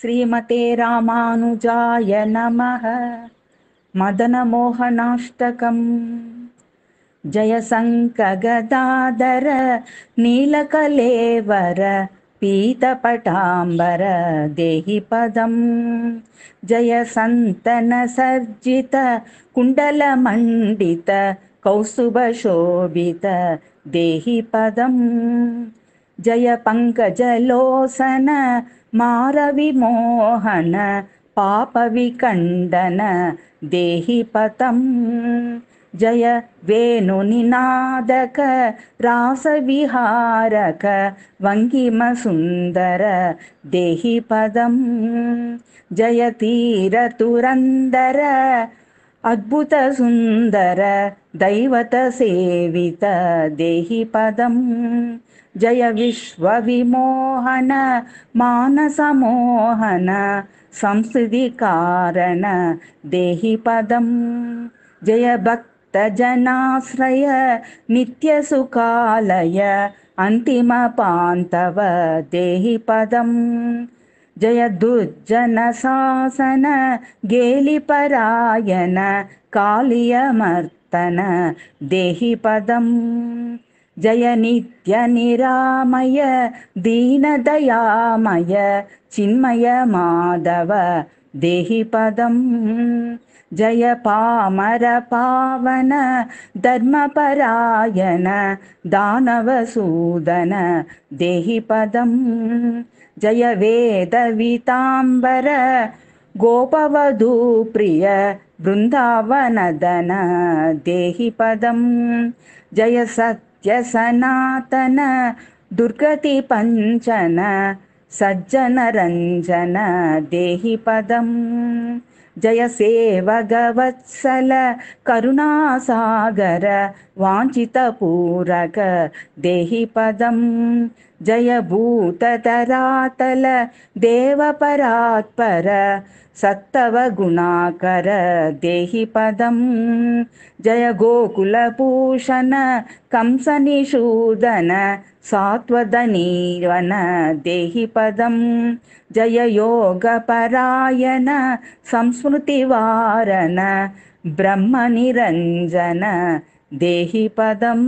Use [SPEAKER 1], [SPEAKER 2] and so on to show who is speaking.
[SPEAKER 1] श्रीमते रामानुजाय नमः मदनमोहनाष्टकम् जय शङ्कगदादर नीलकलेवर पीतपटाम्बर पदम् जय सन्तन सर्जित कुण्डलमण्डित कौसुभशोभित देहि पदम् जय पङ्कजलोसन मारविमोहन पापविखण्डन देहिपतम्, जय वेणुनिनादक रासविहारक वङ्गिमसुन्दर जय जयतीरतुरन्दर अद्भुतसुन्दर दैवतसेवित पदम् जय विश्वविमोहन मानसमोहन संस्कृतिकारण पदम् जय भक्तजनाश्रय नित्यशुकालय अन्तिमपान्तव पदम् जय दुर्जनशासन गेलिपरायन कालियमर्तन देहिपदम् जय नित्य निरामय दीनदयामय चिन्मय माधव देहिपदम् जय पामर पावन धर्मपरायन दानवसूदन देहिपदम् जय वेदविताम्बर गोपवधूप्रिय देहि देहिपदम् जय सत्यसनातन दुर्गति पञ्चन సజ్జనరంజన దేహి పదం జయ సేవగవత్సల కరుణాసాగర వాంఛితపూరక దేహి పదం జయభూతతరాతల దేవపరాత్పర సత్తవగుణాకర దేహి పదం జయ గోకులభూషణ కంసనిషూదన సాత్వదనీవన దేహి పదం జయ యోగపరాయణ సంస్మృతివారణ బ్రహ్మ నిరంజన देहिपदम्